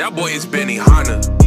That boy is Benny Hanna.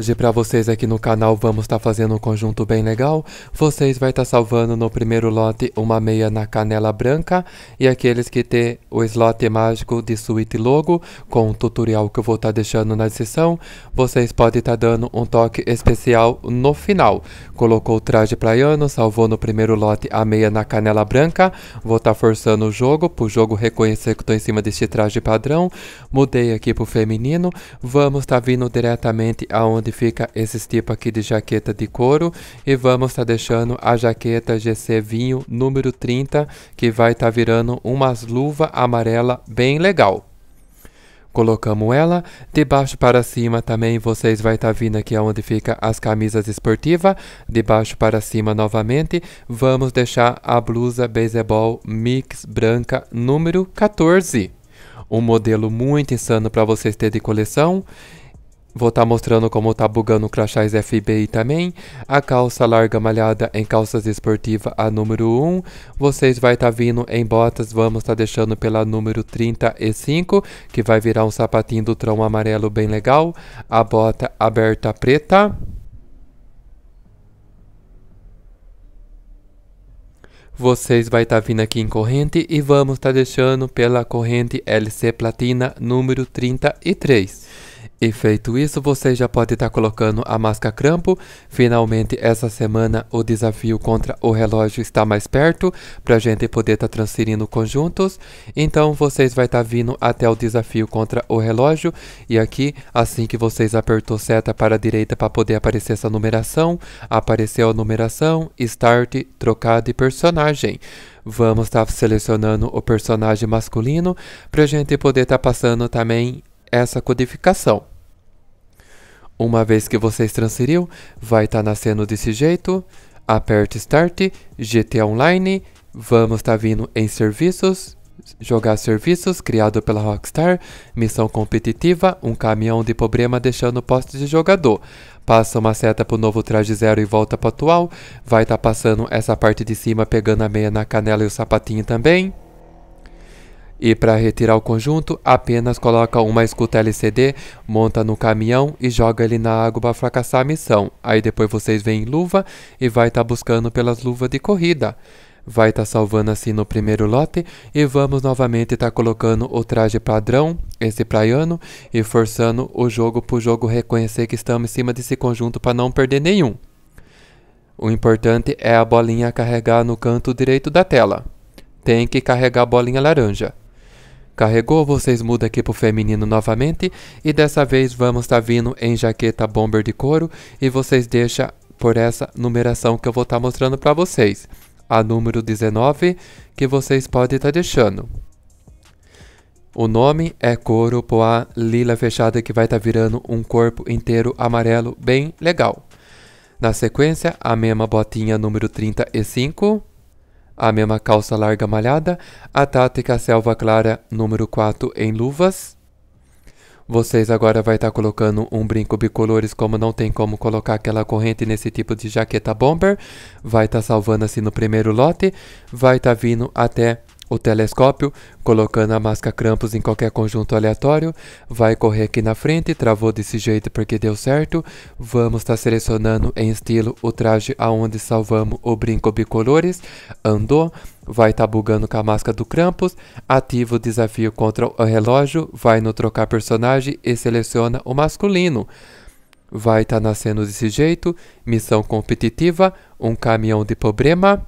Hoje para vocês aqui no canal vamos estar tá fazendo um conjunto bem legal. Vocês vai estar tá salvando no primeiro lote uma meia na canela branca. E aqueles que tem o slot mágico de suíte logo, com o tutorial que eu vou estar tá deixando na descrição, vocês podem estar tá dando um toque especial no final. Colocou o traje praiano, salvou no primeiro lote a meia na canela branca. Vou estar tá forçando o jogo, para o jogo reconhecer que estou em cima deste traje padrão. Mudei aqui para o feminino. Vamos estar tá vindo diretamente aonde onde fica esses tipo aqui de jaqueta de couro e vamos estar tá deixando a jaqueta GC Vinho número 30 que vai estar tá virando umas luva amarela bem legal. Colocamos ela, de baixo para cima também vocês vai estar tá vindo aqui onde fica as camisas esportivas, de baixo para cima novamente, vamos deixar a blusa baseball mix branca número 14 um modelo muito insano para vocês terem de coleção. Vou estar tá mostrando como tá bugando crachás FBI também. A calça larga malhada em calças esportiva a número 1. Vocês vai estar tá vindo em botas, vamos estar tá deixando pela número 35, que vai virar um sapatinho do trão amarelo bem legal. A bota aberta preta. vocês vai estar tá vindo aqui em corrente e vamos estar tá deixando pela corrente LC Platina número 33. E feito isso, você já pode estar tá colocando a máscara crampo. Finalmente, essa semana, o desafio contra o relógio está mais perto, para a gente poder estar tá transferindo conjuntos. Então, vocês vai estar tá vindo até o desafio contra o relógio. E aqui, assim que vocês apertou seta para a direita para poder aparecer essa numeração, apareceu a numeração, start, trocar de personagem vamos estar tá selecionando o personagem masculino para a gente poder estar tá passando também essa codificação. Uma vez que vocês transferiu, vai estar tá nascendo desse jeito. Aperte Start, GT Online, vamos estar tá vindo em Serviços, jogar serviços criado pela Rockstar, missão competitiva, um caminhão de problema deixando o poste de jogador. Passa uma seta para o novo traje zero e volta para o atual, vai estar tá passando essa parte de cima pegando a meia na canela e o sapatinho também. E para retirar o conjunto, apenas coloca uma escuta LCD, monta no caminhão e joga ele na água para fracassar a missão. Aí depois vocês vêm em luva e vai estar tá buscando pelas luvas de corrida. Vai estar tá salvando assim no primeiro lote e vamos novamente estar tá colocando o traje padrão, esse praiano, e forçando o jogo para o jogo reconhecer que estamos em cima desse conjunto para não perder nenhum. O importante é a bolinha carregar no canto direito da tela. Tem que carregar a bolinha laranja. Carregou, vocês mudam aqui pro feminino novamente. E dessa vez vamos estar tá vindo em jaqueta bomber de couro. E vocês deixam por essa numeração que eu vou estar tá mostrando para vocês. A número 19 que vocês podem estar tá deixando. O nome é couro poá lila fechada que vai estar tá virando um corpo inteiro amarelo bem legal. Na sequência, a mesma botinha número 35 a mesma calça larga malhada, a tática selva clara número 4 em luvas. Vocês agora vai estar tá colocando um brinco bicolores, como não tem como colocar aquela corrente nesse tipo de jaqueta bomber. Vai estar tá salvando assim no primeiro lote, vai estar tá vindo até o telescópio, colocando a máscara Krampus em qualquer conjunto aleatório, vai correr aqui na frente, travou desse jeito porque deu certo, vamos estar tá selecionando em estilo o traje aonde salvamos o brinco bicolores, andou, vai estar tá bugando com a máscara do Krampus, ativa o desafio contra o relógio, vai no trocar personagem e seleciona o masculino vai estar tá nascendo desse jeito, missão competitiva, um caminhão de problema,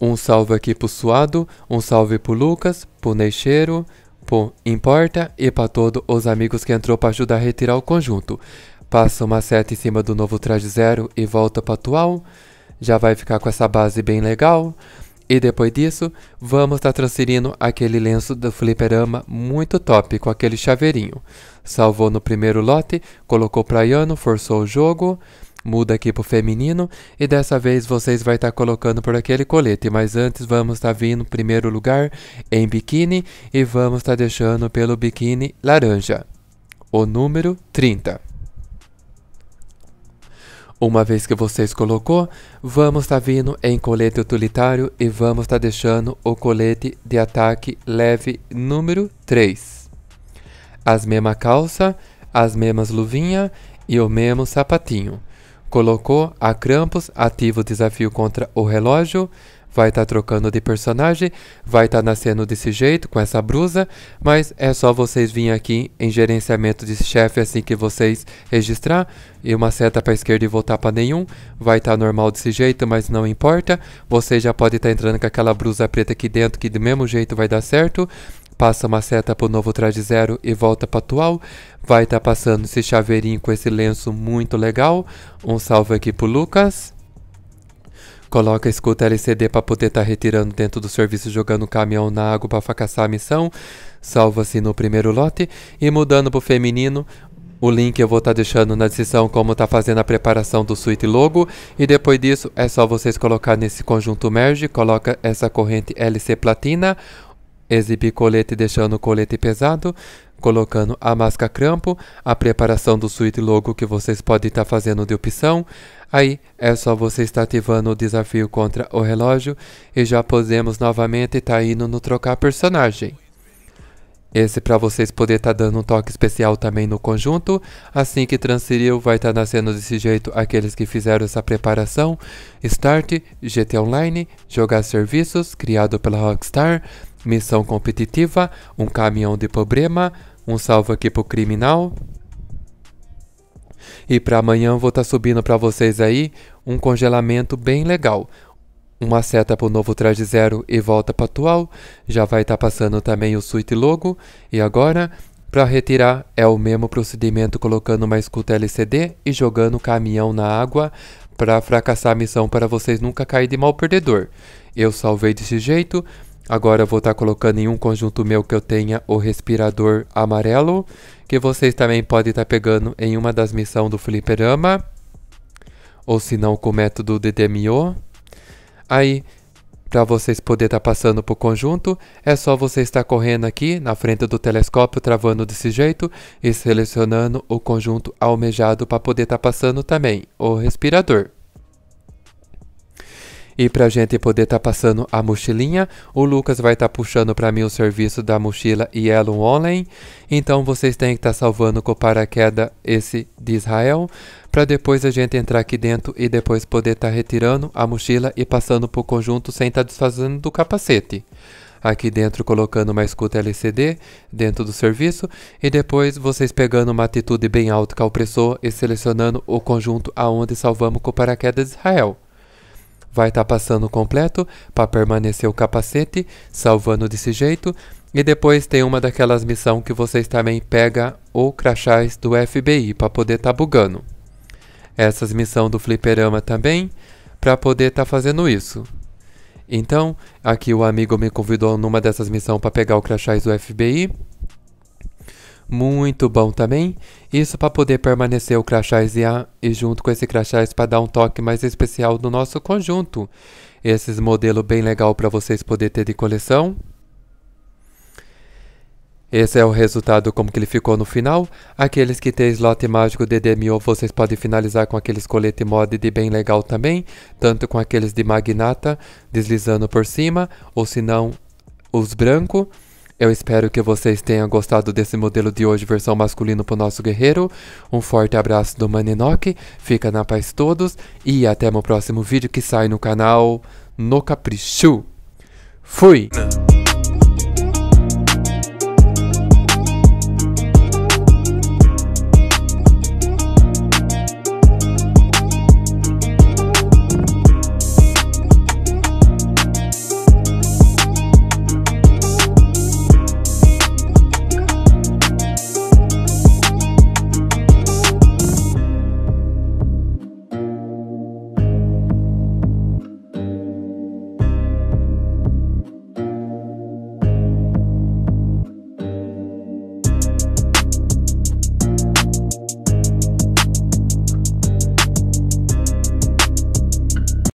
um salve aqui pro Suado, um salve pro Lucas, pro Neixeiro, pro Importa e para todos os amigos que entrou para ajudar a retirar o conjunto. Passa uma seta em cima do novo traje zero e volta para atual. Já vai ficar com essa base bem legal. E depois disso, vamos estar tá transferindo aquele lenço do fliperama muito top, com aquele chaveirinho. Salvou no primeiro lote, colocou praiano, forçou o jogo muda aqui pro feminino e dessa vez vocês vai estar tá colocando por aquele colete, mas antes vamos estar tá vindo primeiro lugar em biquíni e vamos estar tá deixando pelo biquíni laranja, o número 30. Uma vez que vocês colocou, vamos estar tá vindo em colete utilitário e vamos estar tá deixando o colete de ataque leve número 3. As mesmas calça, as mesmas luvinhas e o mesmo sapatinho colocou a Krampus, ativa o desafio contra o relógio, vai estar tá trocando de personagem, vai estar tá nascendo desse jeito, com essa brusa, mas é só vocês virem aqui em gerenciamento de chefe assim que vocês registrar, e uma seta para esquerda e voltar para nenhum, vai estar tá normal desse jeito, mas não importa, você já pode estar tá entrando com aquela brusa preta aqui dentro, que do mesmo jeito vai dar certo, Passa uma seta pro novo traje zero e volta pra atual. Vai estar tá passando esse chaveirinho com esse lenço muito legal. Um salve aqui pro Lucas. Coloca escuta LCD para poder estar tá retirando dentro do serviço, jogando o caminhão na água para fracassar a missão. Salva-se assim no primeiro lote. E mudando pro feminino, o link eu vou estar tá deixando na descrição como tá fazendo a preparação do suíte logo. E depois disso é só vocês colocar nesse conjunto merge, coloca essa corrente LC platina, Exibir colete deixando o colete pesado, colocando a máscara crampo, a preparação do suíte logo que vocês podem estar tá fazendo de opção. Aí é só você estar ativando o desafio contra o relógio e já podemos novamente estar tá indo no trocar personagem. Esse para vocês poder estar tá dando um toque especial também no conjunto. Assim que transferiu, vai estar tá nascendo desse jeito aqueles que fizeram essa preparação. Start, GT Online, jogar serviços, criado pela Rockstar, missão competitiva, um caminhão de problema, um salvo aqui pro criminal. E para amanhã vou estar tá subindo para vocês aí um congelamento bem legal uma seta para o novo traje zero e volta para atual. Já vai estar tá passando também o suite logo. E agora, para retirar, é o mesmo procedimento colocando uma escuta LCD e jogando o caminhão na água para fracassar a missão para vocês nunca cair de mal perdedor. Eu salvei desse jeito. Agora vou estar tá colocando em um conjunto meu que eu tenha o respirador amarelo, que vocês também podem estar tá pegando em uma das missões do fliperama, ou se não com o método DDMO. Aí, para vocês poderem estar tá passando para o conjunto, é só você estar correndo aqui na frente do telescópio, travando desse jeito e selecionando o conjunto almejado para poder estar tá passando também o respirador. E para a gente poder estar tá passando a mochilinha, o Lucas vai estar tá puxando para mim o serviço da mochila Yellow Online. Então vocês têm que estar tá salvando com o paraquedas esse de Israel, para depois a gente entrar aqui dentro e depois poder estar tá retirando a mochila e passando para o conjunto sem estar tá desfazendo do capacete aqui dentro colocando uma escuta LCD dentro do serviço e depois vocês pegando uma atitude bem alta com a opressor e selecionando o conjunto aonde salvamos com o paraquedas Israel vai estar tá passando completo para permanecer o capacete, salvando desse jeito. E depois tem uma daquelas missão que vocês também pega o crachás do FBI para poder estar tá bugando. Essas missão do fliperama também para poder estar tá fazendo isso. Então, aqui o amigo me convidou numa dessas missões para pegar o crachás do FBI. Muito bom também. Isso para poder permanecer o crachá a e junto com esse crachá para dar um toque mais especial do nosso conjunto. Esses modelo bem legal para vocês poder ter de coleção. Esse é o resultado como que ele ficou no final. Aqueles que tem slot mágico DDMO, vocês podem finalizar com aqueles colete mod de bem legal também. Tanto com aqueles de magnata, deslizando por cima, ou se não, os brancos. Eu espero que vocês tenham gostado desse modelo de hoje, versão masculino para o nosso guerreiro. Um forte abraço do Maninok, fica na paz todos e até meu próximo vídeo que sai no canal No Capricho. Fui!